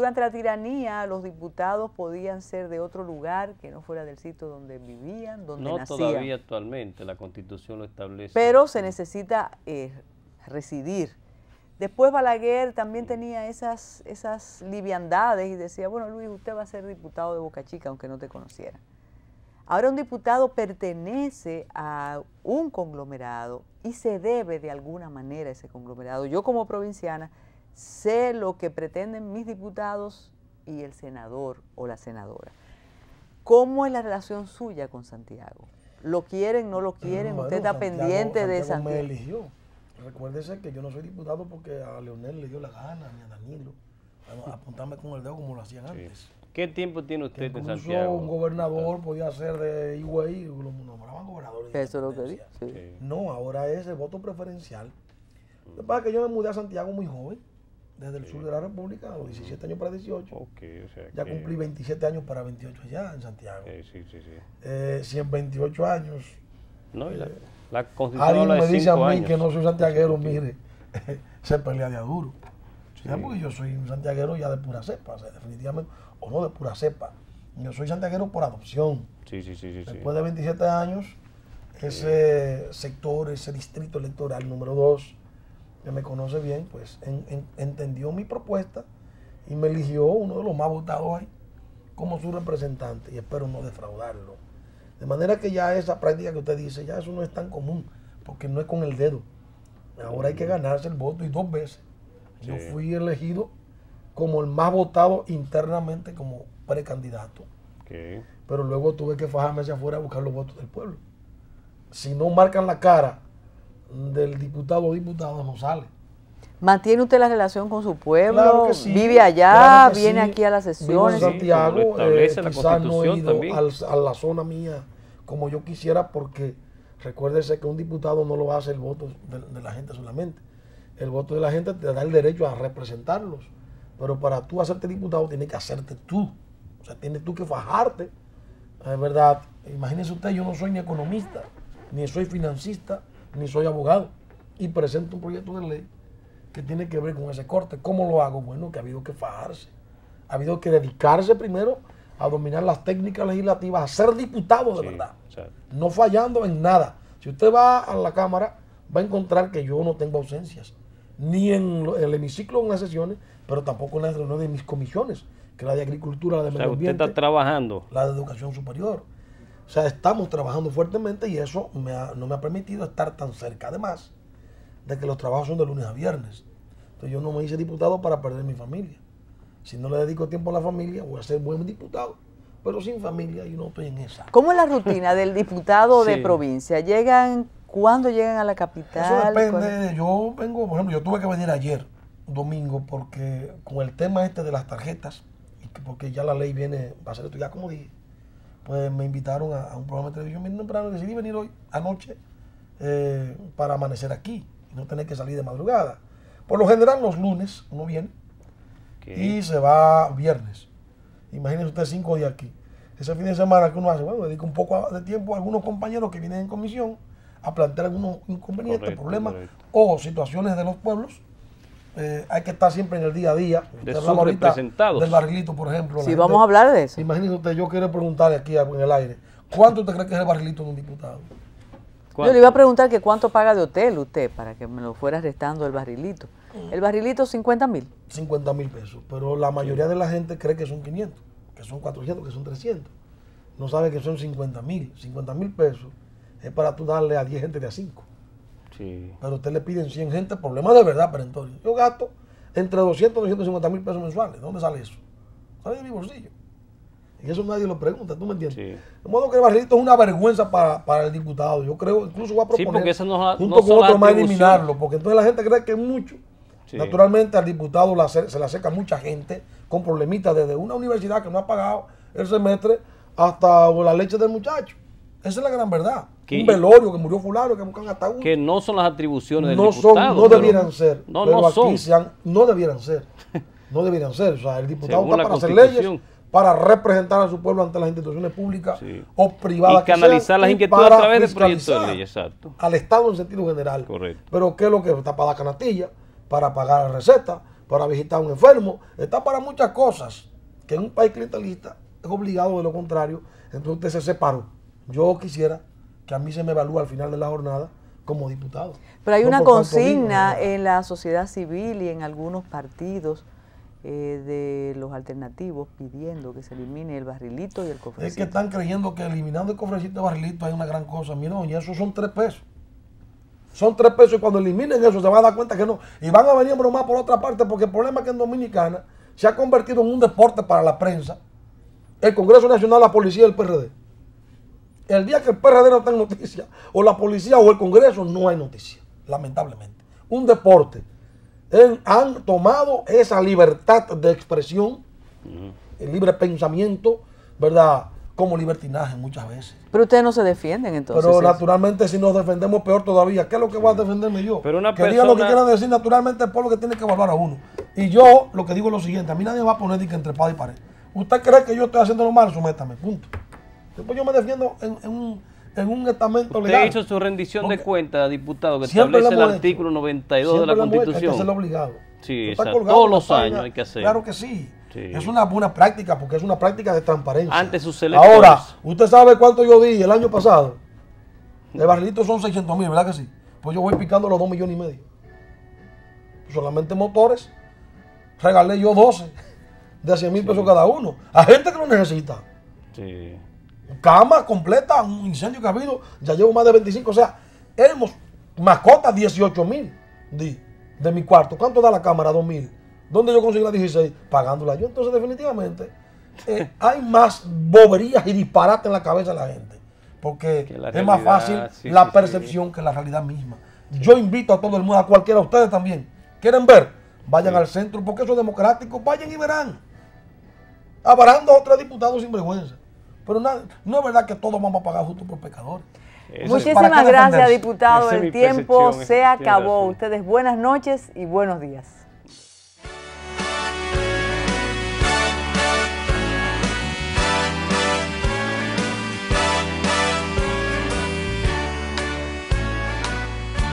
Durante la tiranía, los diputados podían ser de otro lugar que no fuera del sitio donde vivían, donde nacían. No todavía actualmente, la Constitución lo establece. Pero se necesita eh, residir. Después Balaguer también tenía esas, esas liviandades y decía, bueno Luis, usted va a ser diputado de Boca Chica aunque no te conociera. Ahora un diputado pertenece a un conglomerado y se debe de alguna manera a ese conglomerado. Yo como provinciana sé lo que pretenden mis diputados y el senador o la senadora. ¿Cómo es la relación suya con Santiago? ¿Lo quieren, no lo quieren? ¿Usted está pendiente de Santiago? me eligió. Recuérdese que yo no soy diputado porque a Leonel le dio la gana, ni a Danilo, apuntarme con el dedo como lo hacían antes. ¿Qué tiempo tiene usted en Santiago? un gobernador podía ser de Iguay lo nombraban gobernador. Eso es lo que No, ahora es el voto preferencial. Lo que pasa es que yo me mudé a Santiago muy joven desde el sur de la República, los 17 años para 18. Okay, o sea ya cumplí 27 años para 28 allá en Santiago. Sí, eh, sí, sí, sí. Eh, 128 años. No, y la, eh, Alguien me dice a mí que no soy santiaguero, mire, se pelea de Aduro. Porque yo soy un santiaguero ya de pura cepa, definitivamente, o no de pura cepa. Yo soy santiaguero por adopción. Sí, sí, sí. sí Después de 27 años, ese sector, ese distrito electoral número 2, que me conoce bien, pues entendió mi propuesta y me eligió uno de los más votados ahí como su representante y espero no defraudarlo. De manera que ya esa práctica que usted dice, ya eso no es tan común, porque no es con el dedo. Ahora hay que ganarse el voto y dos veces. Yo fui elegido como el más votado internamente como precandidato. Pero luego tuve que fajarme hacia afuera a buscar los votos del pueblo. Si no marcan la cara del diputado o diputada no sale. ¿Mantiene usted la relación con su pueblo? ¿Vive allá? ¿Viene aquí a las sesiones? Eh, quizás no he ido a la zona mía como yo quisiera porque recuérdese que un diputado no lo hace el voto de, la gente solamente. El voto de la gente te da el derecho a representarlos, pero para tú hacerte diputado tienes que hacerte tú. O sea, tienes tú que fajarte. Es verdad, imagínese usted, yo no soy ni economista, ni soy financista, ni soy abogado, y presento un proyecto de ley que tiene que ver con ese corte. ¿Cómo lo hago? Bueno, que ha habido que fajarse, ha habido que dedicarse primero a dominar las técnicas legislativas, a ser diputado de verdad, no fallando en nada. Si usted va a la Cámara, va a encontrar que yo no tengo ausencias, ni en el hemiciclo en las sesiones, pero tampoco en las reuniones de mis comisiones, que la de Agricultura, la de Medio Ambiente. usted está trabajando. La de Educación Superior. O sea, estamos trabajando fuertemente y eso no me ha permitido estar tan cerca. Además de que los trabajos son de lunes a viernes. Entonces yo no me hice diputado para perder mi familia. Si no le dedico tiempo a la familia, voy a ser buen diputado. Pero sin familia yo no estoy en esa. ¿Cómo es la rutina del diputado de provincia? ¿Llegan cuándo llegan a la capital? Eso depende. Yo vengo, por ejemplo, yo tuve que venir ayer, domingo, porque con el tema este de las tarjetas, porque ya la ley viene, va a ser esto ya como dije, pues, me invitaron a, un programa de televisión bien temprano y decidí venir hoy anoche eh, para amanecer aquí y no tener que salir de madrugada. Por lo general los lunes uno viene y se va viernes. Imagínense usted cinco días aquí. Ese fin de semana que uno hace, bueno, dedico un poco de tiempo a algunos compañeros que vienen en comisión a plantear algunos inconvenientes, problemas o situaciones de los pueblos eh, hay que estar siempre en el día a día. De sus representados. Del barrilito, por ejemplo. Sí, vamos a hablar de eso. Imagínese usted, yo quiero preguntarle aquí en el aire, ¿cuánto usted cree que es el barrilito de un diputado? Yo le iba a preguntar que cuánto paga de hotel usted para que me lo fuera restando el barrilito. Mm. El barrilito 50 mil. 50 mil pesos, pero la mayoría de la gente cree que son 500, que son 400, que son 300. No sabe que son 50 mil. 50 mil pesos es para tú darle a 10 gente de a 5. Pero usted le piden 100 gente, problemas de verdad entonces, Yo gasto entre 200 y 250 mil pesos mensuales. dónde sale eso? Sale de mi bolsillo. Y eso nadie lo pregunta, ¿tú me entiendes? De modo que el barrilito es una vergüenza para, el diputado. Yo creo, incluso va a proponer, junto con otro más, eliminarlo, porque entonces la gente cree que es mucho. Naturalmente al diputado se le acerca mucha gente con problemitas desde una universidad que no ha pagado el semestre hasta la leche del muchacho. Esa es la gran verdad. un velorio que murió fulano, que buscan Que no son las atribuciones del no diputado. Son, no debieran ser. No, pero son. no debieran ser. No debieran ser. O sea, el diputado está para hacer leyes, para representar a su pueblo ante las instituciones públicas o privadas. que sean, las inquietudes a través del de ley, exacto. Al Estado en sentido general. Correcto. Pero ¿qué es lo que está para la canastilla? Para pagar la receta, para visitar a un enfermo. Está para muchas cosas que en un país clientelista es obligado de lo contrario. Entonces se separó. Yo quisiera que a mí se me evalúe al final de la jornada como diputado. Pero hay una consigna en la sociedad civil y en algunos partidos eh, de los alternativos pidiendo que se elimine el barrilito y el cofrecito. Es que están creyendo que eliminando el cofrecito y el barrilito hay una gran cosa. Mira, doña, eso son tres pesos. Son tres pesos y cuando eliminen eso se van a dar cuenta que no. Y van a venir a bromar por otra parte porque el problema es que en Dominicana se ha convertido en un deporte para la prensa. El Congreso Nacional, la Policía y el PRD. El día que el PRD no en noticia, o la policía o el Congreso, no hay noticia, lamentablemente. Un deporte. han tomado esa libertad de expresión, el libre pensamiento, ¿verdad? Como libertinaje muchas veces. Pero ustedes no se defienden entonces. Pero naturalmente si nos defendemos peor todavía. ¿Qué es lo que voy a defenderme yo? Pero una que diga lo que quiera decir, naturalmente el pueblo que tiene que evaluar a uno. Y yo lo que digo es lo siguiente, a mí nadie va a poner que entre paz y pared. Usted cree que yo estoy haciendo lo malo? sométame, punto. Pues, pues yo me defiendo en, un, en un estamento Usted ha hizo su rendición de cuenta diputado, que establece el artículo 92 de la Constitución. Hay que obligado. Sí, todos los años hay que hacer Claro que sí. Es una buena práctica porque es una práctica de transparencia. Antes sus Ahora, usted sabe cuánto yo di el año pasado. De barrilitos son 600 mil, ¿verdad que sí? Pues yo voy picando los 2 millones y medio. Solamente motores. Regalé yo 12 de 100 mil pesos cada uno. A gente que lo necesita. Sí. Cama completa, un incendio que ha habido, ya llevo más de 25. O sea, hemos mascotas 18 mil de, mi cuarto. ¿Cuánto da la cámara? 2 mil. ¿Dónde yo conseguí la 16? Pagándola yo. Entonces, definitivamente, eh, hay más boberías y disparates en la cabeza de la gente. Porque es más fácil la percepción que la realidad misma. Yo invito a todo el mundo, a cualquiera de ustedes también. ¿Quieren ver? Vayan al centro, porque eso es democrático. Vayan y verán. Abarando a otros diputados sin vergüenza. Pero no, es verdad que todos vamos a pagar justo por pecadores. Muchísimas gracias, diputado. El tiempo se acabó. Ustedes buenas noches y buenos días.